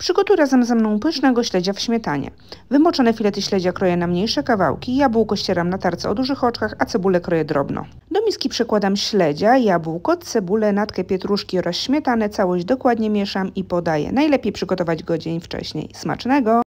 Przygotuj razem ze mną pysznego śledzia w śmietanie. Wymoczone filety śledzia kroję na mniejsze kawałki, jabłko ścieram na tarce o dużych oczkach, a cebulę kroję drobno. Do miski przekładam śledzia, jabłko, cebulę, natkę pietruszki oraz śmietanę, całość dokładnie mieszam i podaję. Najlepiej przygotować go dzień wcześniej. Smacznego!